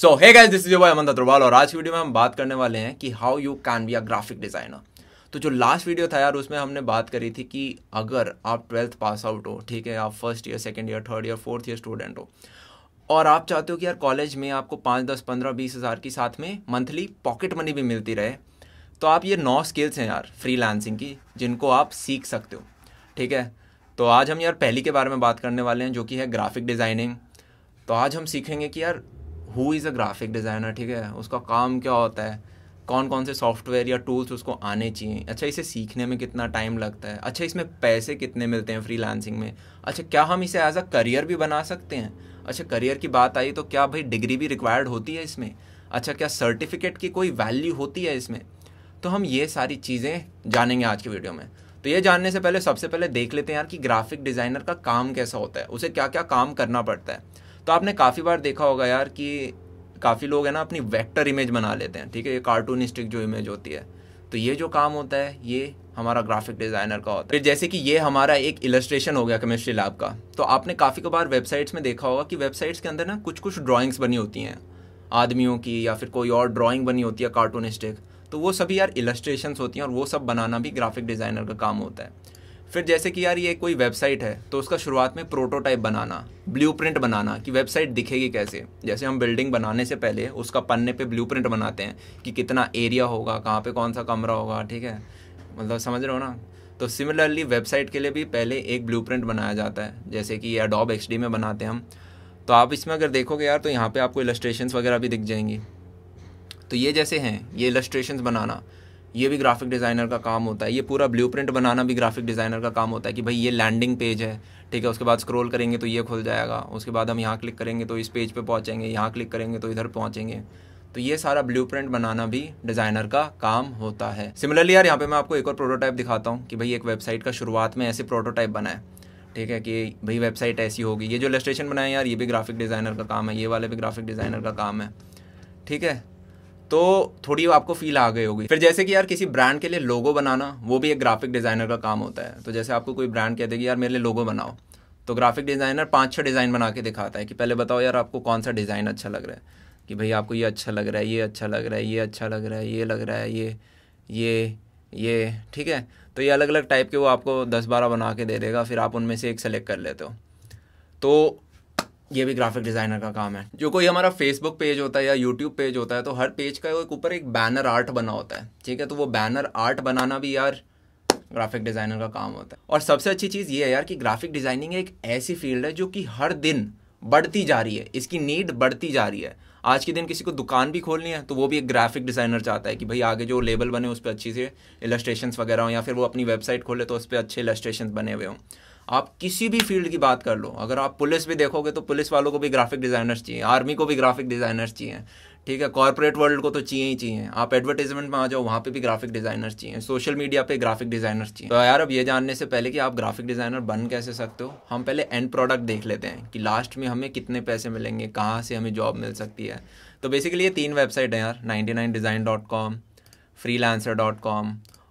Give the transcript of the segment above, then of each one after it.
so hey guys this is your Aman Agarwal और आज की वीडियो में हम बात करने वाले हैं कि how you can be a graphic designer तो जो लास्ट वीडियो था यार उसमें हमने बात करी थी कि अगर आप ट्वेल्थ पास आउट हो ठीक है आप first year second year third year fourth year student हो और आप चाहते हो कि यार कॉलेज में आपको पाँच दस पंद्रह बीस हज़ार के साथ में मंथली पॉकेट मनी भी मिलती रहे तो आप ये नौ स्किल्स हैं यार फ्रीलांसिंग की जिनको आप सीख सकते हो ठीक है तो आज हम यार पहली के बारे में बात करने वाले हैं जो कि है ग्राफिक डिज़ाइनिंग तो आज हम सीखेंगे कि यार who is a graphic designer ठीक है उसका काम क्या होता है कौन कौन से सॉफ्टवेयर या टूल्स उसको आने चाहिए अच्छा इसे सीखने में कितना टाइम लगता है अच्छा इसमें पैसे कितने मिलते हैं फ्री में अच्छा क्या हम इसे एज अ करियर भी बना सकते हैं अच्छा करियर की बात आई तो क्या भाई डिग्री भी रिक्वायर्ड होती है इसमें अच्छा क्या सर्टिफिकेट की कोई वैल्यू होती है इसमें तो हम ये सारी चीज़ें जानेंगे आज की वीडियो में तो ये जानने से पहले सबसे पहले देख लेते हैं यार कि ग्राफिक डिज़ाइनर का काम कैसा होता है उसे क्या क्या काम करना पड़ता है तो आपने काफ़ी बार देखा होगा यार कि काफ़ी लोग है ना अपनी वेक्टर इमेज बना लेते हैं ठीक है ये कार्टूनिस्टिक जो इमेज होती है तो ये जो काम होता है ये हमारा ग्राफिक डिज़ाइनर का होता है फिर जैसे कि ये हमारा एक इलस्ट्रेशन हो गया केमिस्ट्री लैब का तो आपने काफ़ी बार वेबसाइट्स में देखा होगा कि वेबसाइट्स के अंदर ना कुछ कुछ ड्राॅइंग्स बनी होती हैं आदमियों की या फिर कोई और ड्राॅइंग बनी होती है कार्टूनिस्टिक तो वो सभी यार इलस्ट्रेशन होती हैं और वो सब बनाना भी ग्राफिक डिज़ाइनर का काम होता है फिर जैसे कि यार ये कोई वेबसाइट है तो उसका शुरुआत में प्रोटोटाइप बनाना ब्लूप्रिंट बनाना कि वेबसाइट दिखेगी कैसे जैसे हम बिल्डिंग बनाने से पहले उसका पन्ने पे ब्लूप्रिंट बनाते हैं कि कितना एरिया होगा कहाँ पे कौन सा कमरा होगा ठीक है मतलब समझ रहे हो ना तो सिमिलरली वेबसाइट के लिए भी पहले एक ब्लू बनाया जाता है जैसे कि अडोब एक्स में बनाते हैं हम तो आप इसमें अगर देखोगे यार तो यहाँ पर आपको इलस्ट्रेशन वगैरह भी दिख जाएंगी तो ये जैसे हैं ये इलस्ट्रेशन बनाना ये भी ग्राफिक डिज़ाइनर का काम होता है ये पूरा ब्लू बनाना भी ग्राफिक डिज़ाइनर का काम होता है कि भाई ये लैंडिंग पेज है ठीक है उसके बाद स्क्रॉल करेंगे तो ये खुल जाएगा उसके बाद हम यहाँ क्लिक करेंगे तो इस पेज पे पहुँचेंगे यहाँ क्लिक करेंगे तो इधर पहुँचेंगे तो ये सारा ब्लूप्रिंट बनाना भी डिज़ाइनर का काम होता है सिमिलरली यार यहाँ पे मैं आपको एक और प्रोटोटाइप दिखाता हूँ कि भाई एक वेबसाइट का शुरुआत में ऐसे प्रोटोटाइप बनाए ठीक है कि भाई वेबसाइट ऐसी होगी ये जो इलस्ट्रेशन बनाए यार ये भी ग्राफिक डिज़ाइनर का काम है ये वाले भी ग्राफिक डिज़ाइनर का काम है ठीक है तो थोड़ी आपको फील आ गई होगी फिर जैसे कि यार किसी ब्रांड के लिए लोगो बनाना वो भी एक ग्राफिक डिज़ाइनर का काम होता है तो जैसे आपको कोई ब्रांड कह देगी यार मेरे लिए लोगो बनाओ तो ग्राफिक डिज़ाइनर पाँच छः डिज़ाइन बना के दिखाता है कि पहले बताओ यार आपको कौन सा डिज़ाइन अच्छा लग रहा है कि भाई आपको ये अच्छा लग रहा है ये अच्छा लग रहा है ये अच्छा लग रहा है ये लग रहा है ये ये ये ठीक है तो ये अलग अलग टाइप के वो आपको दस बारह बना के दे देगा फिर आप उनमें से एक सेलेक्ट कर लेते हो तो ये भी ग्राफिक डिजाइनर का काम है जो कोई हमारा फेसबुक पेज होता है या यूट्यूब पेज होता है तो हर पेज का एक ऊपर एक बैनर आर्ट बना होता है ठीक है तो वो बैनर आर्ट बनाना भी यार ग्राफिक डिजाइनर का काम होता है और सबसे अच्छी चीज़ ये है यार कि ग्राफिक डिजाइनिंग एक ऐसी फील्ड है जो कि हर दिन बढ़ती जा रही है इसकी नीड बढ़ती जा रही है आज के दिन किसी को दुकान भी खोलनी है तो वो भी एक ग्राफिक डिज़ाइनर चाहता है कि भाई आगे जो लेबल बने उस पर अच्छी से इलस्ट्रेशन वगैरह हों या फिर वो अपनी वेबसाइट खोले तो उस पर अच्छे इलस्ट्रेशन बने हुए हों आप किसी भी फील्ड की बात कर लो अगर आप पुलिस भी देखोगे तो पुलिस वालों को भी ग्राफिक डिज़ाइनर्स चाहिए आर्मी को भी ग्राफिक डिज़ाइनर्स चाहिए ठीक है कॉर्पोरेट वर्ल्ड को तो चाहिए ही चाहिए आप एडवर्टीजमेंट में आ जाओ वहाँ पे भी ग्राफिक डिज़ाइनर्स चाहिए सोशल मीडिया पे ग्राफिक डिज़ाइनर्स चाहिए तो यार अब ये जानने से पहले कि आप ग्राफिक डिज़ाइनर बन कैसे सकते हो हम पहले एंड प्रोडक्ट देख लेते हैं कि लास्ट में हमें कितने पैसे मिलेंगे कहाँ से हमें जॉब मिल सकती है तो बेसिकली ये तीन वेबसाइट हैं यार ninety nine design dot com free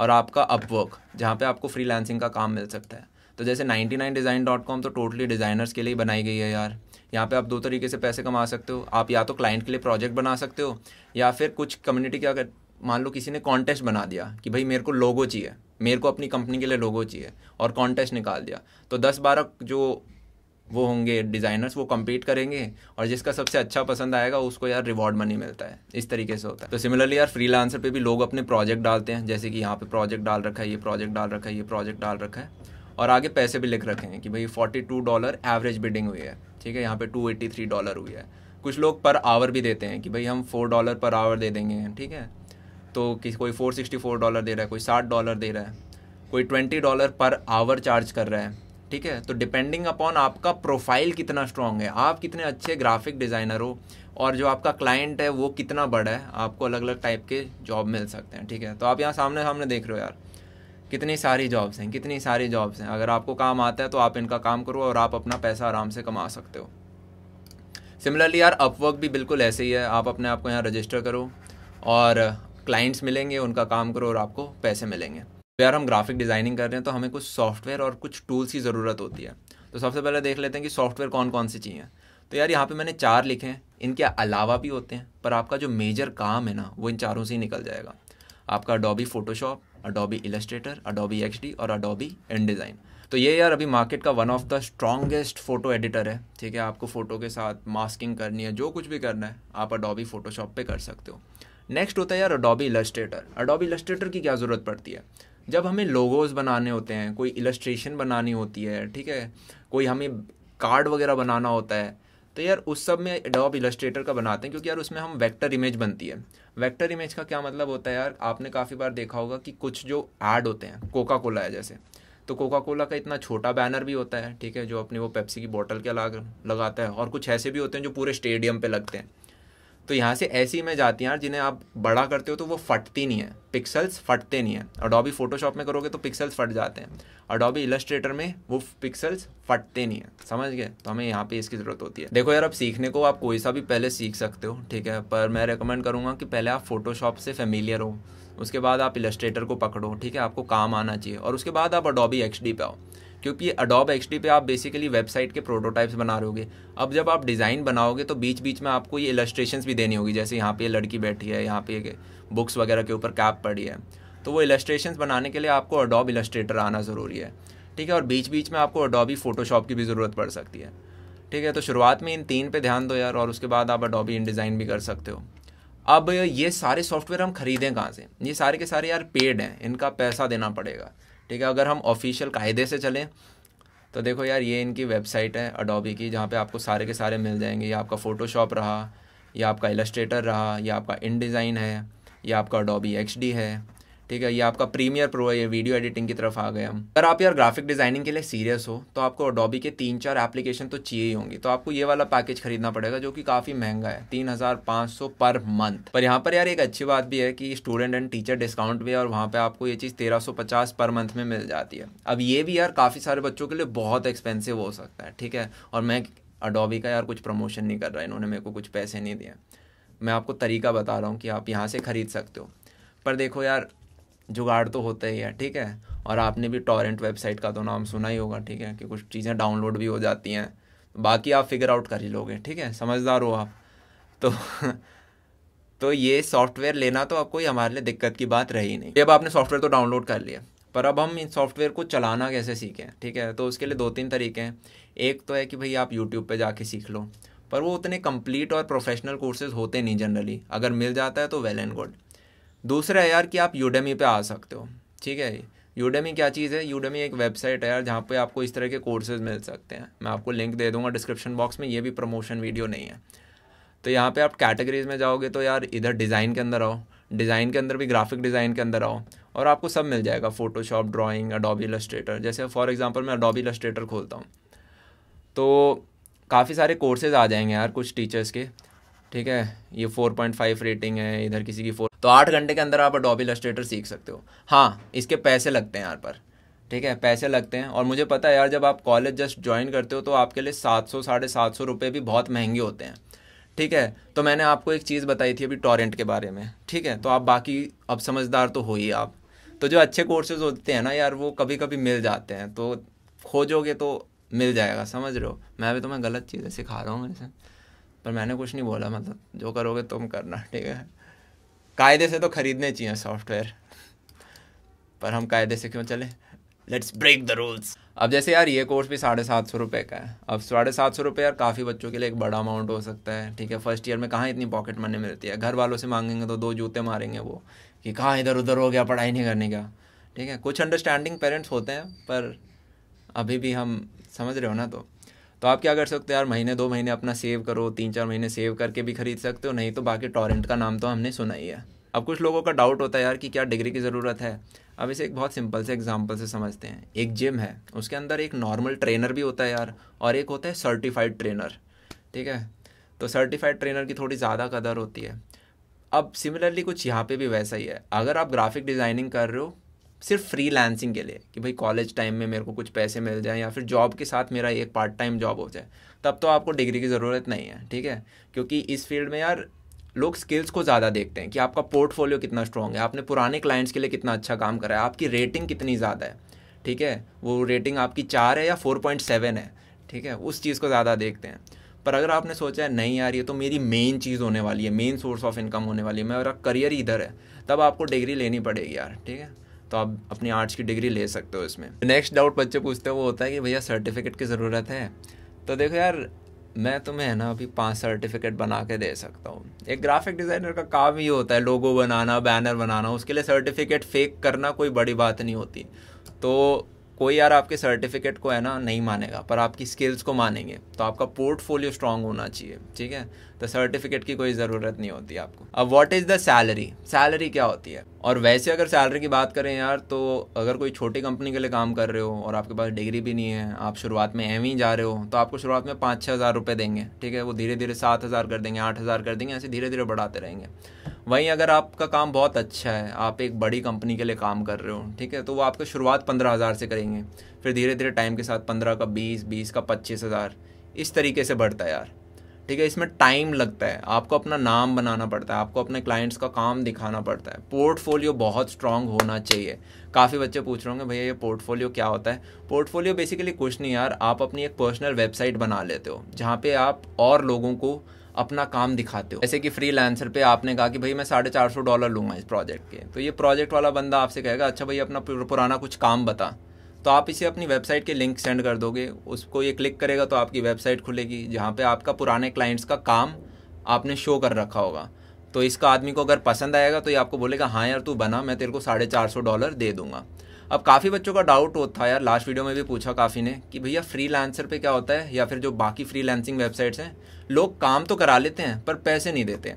और आपका अपवर्क जहाँ पर आपको फ्री का काम मिल सकता है तो जैसे ninety nine design dot com तो टोटली डिज़ाइनर्स के लिए बनाई गई है यार यहाँ पे आप दो तरीके से पैसे कमा सकते हो आप या तो क्लाइंट के लिए प्रोजेक्ट बना सकते हो या फिर कुछ कम्युनिटी के अगर मान लो किसी ने कॉन्टेस्ट बना दिया कि भाई मेरे को लोगो चाहिए मेरे को अपनी कंपनी के लिए लोगो चाहिए और कॉन्टेस्ट निकाल दिया तो दस बारह जो वो होंगे डिज़ाइनर्स वो कम्पीट करेंगे और जिसका सबसे अच्छा पसंद आएगा उसको यार रिवॉर्ड मनी मिलता है इस तरीके से होता है तो सिमिलरली यार फ्रीलांसर पे भी लोग अपने प्रोजेक्ट डालते हैं जैसे कि यहाँ पे प्रोजेक्ट डाल रखा है ये प्रोजेक्ट डाल रखा है ये प्रोजेक्ट डाल रखा है और आगे पैसे भी लिख रखे हैं कि भाई forty two dollar average bidding हुई है ठीक है यहाँ पे टू एट्टी थ्री डॉलर हुई है कुछ लोग पर आवर भी देते हैं कि भाई हम फोर डॉलर पर आवर दे देंगे ठीक है तो किसी कोई फोर सिक्सटी फोर डॉलर दे रहा है कोई साठ डॉलर दे रहा है कोई twenty dollar per hour charge कर रहा है ठीक है तो डिपेंडिंग अपॉन आपका प्रोफाइल कितना स्ट्रांग है आप कितने अच्छे ग्राफिक डिज़ाइनर हो और जो आपका क्लाइंट है वो कितना बड़ा है आपको अलग अलग टाइप के जॉब मिल सकते हैं ठीक है तो आप यहाँ सामने सामने देख रहे हो यार कितनी सारी जॉब्स हैं कितनी सारी जॉब्स हैं अगर आपको काम आता है तो आप इनका काम करो और आप अपना पैसा आराम से कमा सकते हो सिमिलरली यार अपवर्क भी बिल्कुल ऐसे ही है आप अपने आप को यहाँ रजिस्टर करो और क्लाइंट्स मिलेंगे उनका काम करो और आपको पैसे मिलेंगे तो यार हम ग्राफिक डिज़ाइनिंग कर रहे हैं तो हमें कुछ सॉफ्टवेयर और कुछ टूल्स की ज़रूरत होती है तो सबसे पहले देख लेते हैं कि सॉफ्टवेयर कौन कौन से चाहिए तो यार यहाँ पे मैंने चार लिखे हैं इनके अलावा भी होते हैं पर आपका जो मेजर काम है ना वो इन चारों से ही निकल जाएगा आपका Adobe Photoshop Adobe Illustrator Adobe X और अडोबी डिज़ाइन तो ये यार अभी मार्केट का one of the strongest photo editor है ठीक है आपको फ़ोटो के साथ मास्किंग करनी है जो कुछ भी करना है आप अडोबी फ़ोटोशॉप पे कर सकते हो नेक्स्ट होता है यार अडोबी इलस्ट्रेटर अडोबी इलस्ट्रेटर की क्या ज़रूरत पड़ती है जब हमें लोगोज़ बनाने होते हैं कोई इलस्ट्रेशन बनानी होती है ठीक है कोई हमें कार्ड वगैरह बनाना होता है तो यार उस सब में डॉब इलस्ट्रेटर का बनाते हैं क्योंकि यार उसमें हम वेक्टर इमेज बनती है वेक्टर इमेज का क्या मतलब होता है यार आपने काफ़ी बार देखा होगा कि कुछ जो ऐड होते हैं कोका कोला है जैसे तो कोका कोला का इतना छोटा बैनर भी होता है ठीक है जो अपनी वो पेप्सी की बोतल के अलग लगाता है और कुछ ऐसे भी होते हैं जो पूरे स्टेडियम पे लगते हैं तो यहाँ से ऐसी में जाती हैं यार जिन्हें आप बड़ा करते हो तो वो फटती नहीं है पिक्सल्स फटते नहीं है अडोबी फोटोशॉप में करोगे तो पिक्सल्स फट जाते हैं अडोबी इलस्ट्रेटर में वो पिक्सल्स फटते नहीं हैं समझ गए तो हमें यहाँ पे इसकी ज़रूरत होती है देखो यार अब सीखने को आप कोई सा भी पहले सीख सकते हो ठीक है पर मैं रिकमेंड करूँगा कि पहले आप फोटोशॉप से फेमिलियर हो उसके बाद आप इलस्ट्रेटर को पकड़ो ठीक है आपको काम आना चाहिए और उसके बाद आप अडोबी एक्स पे आओ क्योंकि अडोब एक्स पे आप बेसिकली वेबसाइट के प्रोटोटाइप्स बना रहे होगे अब जब आप डिज़ाइन बनाओगे तो बीच बीच में आपको ये इलस्ट्रेशन भी देनी होगी जैसे यहाँ पे लड़की बैठी है यहाँ पे बुक्स वगैरह के ऊपर कैप पड़ी है तो वो इलस्ट्रेशन बनाने के लिए आपको अडोब इलस्ट्रेटर आना ज़रूरी है ठीक है और बीच बीच में आपको अडोबी फ़ोटोशॉप की भी ज़रूरत पड़ सकती है ठीक है तो शुरुआत में इन तीन पे ध्यान दो यार और उसके बाद आप अडोबी इन डिज़ाइन भी कर सकते हो अब ये सारे सॉफ्टवेयर हम खरीदें कहाँ से ये सारे के सारे यार पेड हैं इनका पैसा देना पड़ेगा ठीक है अगर हम ऑफिशियल कायदे से चलें तो देखो यार ये इनकी वेबसाइट है अडोबी की जहाँ पे आपको सारे के सारे मिल जाएंगे या आपका फ़ोटोशॉप रहा या आपका इलस्ट्रेटर रहा या आपका इन डिज़ाइन है या आपका अडोबी एक्स है ठीक है ये आपका प्रीमियर प्रो है ये वीडियो एडिटिंग की तरफ आ गए हम अगर आप यार ग्राफिक डिजाइनिंग के लिए सीरियस हो तो आपको अडोबी के तीन चार एप्लीकेशन तो चाहिए ही होंगी तो आपको ये वाला पैकेज खरीदना पड़ेगा जो कि काफी महंगा है तीन हजार पाँच सौ पर मंथ पर यहाँ पर यार एक अच्छी बात भी है कि स्टूडेंट एंड टीचर डिस्काउंट भी है और वहाँ पे आपको ये चीज़ तेरह सौ पचास पर मंथ में मिल जाती है अब ये भी यार काफ़ी सारे बच्चों के लिए बहुत एक्सपेंसिव हो सकता है ठीक है और मैं अडोबी का यार कुछ प्रमोशन नहीं कर रहा इन्होंने मेरे को कुछ पैसे नहीं दिए मैं आपको तरीका बता रहा हूँ कि आप यहाँ से खरीद सकते हो पर देखो यार जुगाड़ तो होता ही है ठीक है और आपने भी टॉरेंट वेबसाइट का तो नाम सुना ही होगा ठीक है कि कुछ चीज़ें डाउनलोड भी हो जाती हैं बाकी आप फिगर आउट कर ही लोगे ठीक है समझदार हो आप तो तो ये सॉफ्टवेयर लेना तो अब कोई हमारे लिए दिक्कत की बात रही नहीं जब आपने सॉफ्टवेयर तो डाउनलोड कर लिया पर अब हम इन सॉफ्टवेयर को चलाना कैसे सीखें ठीक है तो उसके लिए दो तीन तरीके हैं एक तो है कि भाई आप यूट्यूब पे जाके सीख लो पर वो उतने कंप्लीट और प्रोफेशनल कोर्सेज होते नहीं जनरली अगर मिल जाता है तो वेल एंड गुड दूसरा है यार कि आप यूडेमी पे आ सकते हो ठीक है यूडेमी क्या चीज़ है यूडेमी एक वेबसाइट है यार जहाँ पे आपको इस तरह के कोर्सेज मिल सकते हैं मैं आपको लिंक दे दूंगा डिस्क्रिप्शन बॉक्स में ये भी प्रमोशन वीडियो नहीं है तो यहाँ पे आप कैटेगरीज में जाओगे तो यार इधर डिज़ाइन के अंदर आओ डिज़ाइन के अंदर भी ग्राफिक डिज़ाइन के अंदर आओ और आपको सब मिल जाएगा फोटोशॉप ड्राइंग अडोबी इलस्ट्रेटर जैसे फॉर एग्जांपल मैं अडोबी इलस्ट्रेटर खोलता हूँ तो काफ़ी सारे कोर्सेज आ जाएंगे यार कुछ टीचर्स के ठीक है ये 4.5 रेटिंग है इधर किसी की तो आठ घंटे के अंदर आप अडोब इलास्ट्रेटर सीख सकते हो हाँ इसके पैसे लगते हैं यहाँ पर ठीक है पैसे लगते हैं और मुझे पता है यार जब आप कॉलेज जस्ट ज्वाइन करते हो तो आपके लिए सात सौ साढ़े सात सौ रुपये भी बहुत महंगे होते हैं ठीक है तो मैंने आपको एक चीज़ बताई थी अभी टॉरेंट के बारे में ठीक है तो आप बाकी अब समझदार तो हो ही आप तो जो अच्छे कोर्सेज होते हैं ना यार वो कभी कभी मिल जाते हैं तो खोजोगे तो मिल जाएगा समझ रहे हो मैं भी तुम्हें तो गलत चीज़ें सिखा रहा हूँ मेरे से पर मैंने कुछ नहीं बोला मतलब जो करोगे तुम करना ठीक है कायदे से तो खरीदने चाहिए सॉफ्टवेयर पर हम कायदे से क्यों चले लेट्स ब्रेक द रूल्स अब जैसे यार ये कोर्स भी साढ़े सात सौ रुपये का है अब साढ़े सात सौ रुपये यार काफ़ी बच्चों के लिए एक बड़ा अमाउंट हो सकता है ठीक है फर्स्ट ईयर में कहाँ इतनी पॉकेट मनी मिलती है घर वालों से मांगेंगे तो दो जूते मारेंगे वो कि कहाँ इधर उधर हो गया पढ़ाई नहीं करने का ठीक है कुछ अंडरस्टैंडिंग पेरेंट्स होते हैं पर अभी भी हम समझ रहे हो ना तो तो आप क्या कर सकते हो यार महीने दो महीने अपना सेव करो तीन चार महीने सेव करके भी खरीद सकते हो नहीं तो बाकी टॉरेंट का नाम तो हमने सुना ही है अब कुछ लोगों का डाउट होता है यार कि क्या डिग्री की ज़रूरत है अब इसे एक बहुत सिंपल से एग्जाम्पल से समझते हैं एक जिम है उसके अंदर एक नॉर्मल ट्रेनर भी होता है यार और एक होता है सर्टिफाइड ट्रेनर ठीक है तो सर्टिफाइड ट्रेनर की थोड़ी ज़्यादा कदर होती है अब सिमिलरली कुछ यहाँ पे भी वैसा ही है अगर आप ग्राफिक डिज़ाइनिंग कर रहे हो सिर्फ फ्री लैंसिंग के लिए कि भाई कॉलेज टाइम में मेरे को कुछ पैसे मिल जाए या फिर जॉब के साथ मेरा एक पार्ट टाइम जॉब हो जाए तब तो आपको डिग्री की ज़रूरत नहीं है ठीक है क्योंकि इस फील्ड में यार लोग स्किल्स को ज़्यादा देखते हैं कि आपका पोर्टफोलियो कितना स्ट्रॉन्ग है आपने पुराने क्लाइंट्स के लिए कितना अच्छा काम करा है आपकी रेटिंग कितनी ज़्यादा है ठीक है वो रेटिंग आपकी चार है या फोर पॉइंट सेवन है ठीक है उस चीज़ को ज़्यादा देखते हैं पर अगर आपने सोचा है नहीं यार ये तो मेरी मेन चीज़ होने वाली है मेन सोर्स ऑफ इनकम होने वाली है मेरा करियर इधर है तब आपको डिग्री लेनी पड़ेगी यार ठीक है तो आप अपनी आर्ट्स की डिग्री ले सकते हो इसमें नेक्स्ट डाउट बच्चे पूछते हैं वो होता है कि भैया सर्टिफिकेट की ज़रूरत है तो देखो यार मैं तुम्हें है ना अभी पांच सर्टिफिकेट बना के दे सकता हूँ एक ग्राफिक डिज़ाइनर का काम ही होता है लोगो बनाना बैनर बनाना उसके लिए सर्टिफिकेट फेक करना कोई बड़ी बात नहीं होती तो कोई यार आपके सर्टिफिकेट को है ना नहीं मानेगा पर आपकी स्किल्स को मानेंगे तो आपका पोर्टफोलियो स्ट्रांग होना चाहिए ठीक है तो सर्टिफिकेट की कोई ज़रूरत नहीं होती आपको अब what is the salary salary क्या होती है और वैसे अगर सैलरी की बात करें यार तो अगर कोई छोटी कंपनी के लिए काम कर रहे हो और आपके पास डिग्री भी नहीं है आप शुरुआत में एम ही e जा रहे हो तो आपको शुरुआत में पाँच छः हज़ार रुपये देंगे ठीक है वो धीरे धीरे सात हज़ार कर देंगे आठ हज़ार कर देंगे ऐसे धीरे धीरे बढ़ाते रहेंगे वहीं अगर आपका काम बहुत अच्छा है आप एक बड़ी कंपनी के लिए काम कर रहे हो ठीक है तो वो आपकी शुरुआत पंद्रह हज़ार से करेंगे फिर धीरे धीरे टाइम के साथ पंद्रह का बीस बीस का पच्चीस हज़ार इस तरीके से बढ़ता है यार ठीक है इसमें टाइम लगता है आपको अपना नाम बनाना पड़ता है आपको अपने क्लाइंट्स का काम दिखाना पड़ता है पोर्टफोलियो बहुत स्ट्रांग होना चाहिए काफ़ी बच्चे पूछ रहे होंगे भैया ये पोर्टफोलियो क्या होता है पोर्टफोलियो बेसिकली कुछ नहीं यार आप अपनी एक पर्सनल वेबसाइट बना लेते हो जहाँ पे आप और लोगों को अपना काम दिखाते हो जैसे कि फ्री लैंसर पर आपने कहा कि भाई मैं साढ़े चार सौ डॉलर लूंगा इस प्रोजेक्ट के तो ये प्रोजेक्ट वाला बंदा आपसे कहेगा अच्छा भाई अपना पुराना कुछ काम बता तो आप इसे अपनी वेबसाइट के लिंक सेंड कर दोगे उसको ये क्लिक करेगा तो आपकी वेबसाइट खुलेगी जहाँ पे आपका पुराने क्लाइंट्स का काम आपने शो कर रखा होगा तो इसका आदमी को अगर पसंद आएगा तो ये आपको बोलेगा हाँ यार तू बना मैं तेरे को साढ़े चार सौ डॉलर दे दूंगा अब काफ़ी बच्चों का डाउट होता है यार लास्ट वीडियो में भी पूछा काफ़ी ने कि भैया फ्री लैंसर पर क्या होता है या फिर जो बाकी फ्री लैंसिंग वेबसाइट्स हैं लोग काम तो करा लेते हैं पर पैसे नहीं देते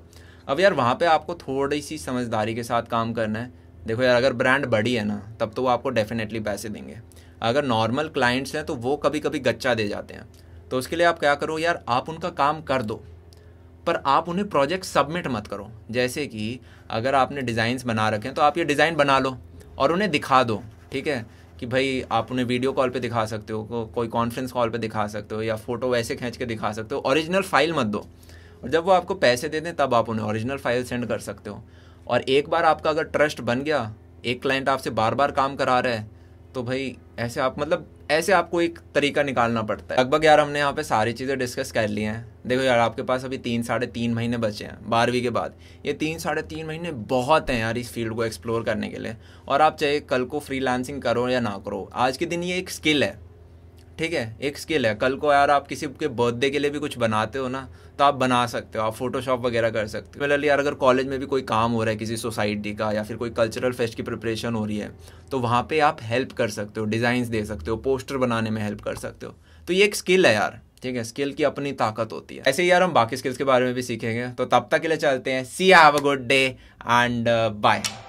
अब यार वहाँ पर आपको थोड़ी सी समझदारी के साथ काम करना है देखो यार अगर ब्रांड बड़ी है ना तब तो वो आपको डेफिनेटली पैसे देंगे अगर नॉर्मल क्लाइंट्स हैं तो वो कभी कभी गच्चा दे जाते हैं तो उसके लिए आप क्या करो यार आप उनका काम कर दो पर आप उन्हें प्रोजेक्ट सबमिट मत करो जैसे कि अगर आपने डिज़ाइंस बना रखे हैं तो आप ये डिज़ाइन बना लो और उन्हें दिखा दो ठीक है कि भाई आप उन्हें वीडियो कॉल पे दिखा सकते हो को, कोई कॉन्फ्रेंस कॉल पे दिखा सकते हो या फ़ोटो वैसे खींच के दिखा सकते हो ओरिजिनल फाइल मत दो और जब वो आपको पैसे दे दें तब आप उन्हें ओरिजिनल फाइल सेंड कर सकते हो और एक बार आपका अगर ट्रस्ट बन गया एक क्लाइंट आपसे बार बार काम करा रहा है तो भाई ऐसे आप मतलब ऐसे आपको एक तरीका निकालना पड़ता है लगभग यार हमने यहाँ पे सारी चीज़ें डिस्कस कर ली हैं देखो यार आपके पास अभी तीन साढ़े तीन महीने बचे हैं बारहवीं के बाद ये तीन साढ़े तीन महीने बहुत हैं यार इस फील्ड को एक्सप्लोर करने के लिए और आप चाहे कल को फ्री करो या ना करो आज के दिन ये एक स्किल है ठीक है एक स्किल है कल को यार आप किसी के बर्थडे के लिए भी कुछ बनाते हो ना तो आप बना सकते हो आप फोटोशॉप वगैरह कर सकते हो सिमिलरली यार अगर कॉलेज में भी कोई काम हो रहा है किसी सोसाइटी का या फिर कोई कल्चरल फेस्ट की प्रिपरेशन हो रही है तो वहाँ पर आप हेल्प कर सकते हो डिज़ाइंस दे सकते हो पोस्टर बनाने में हेल्प कर सकते हो तो ये एक स्किल है यार ठीक है स्किल की अपनी ताकत होती है ऐसे ही यार हम बाकी स्किल्स के बारे में भी सीखेंगे तो तब तक के लिए चलते हैं see have a good day and bye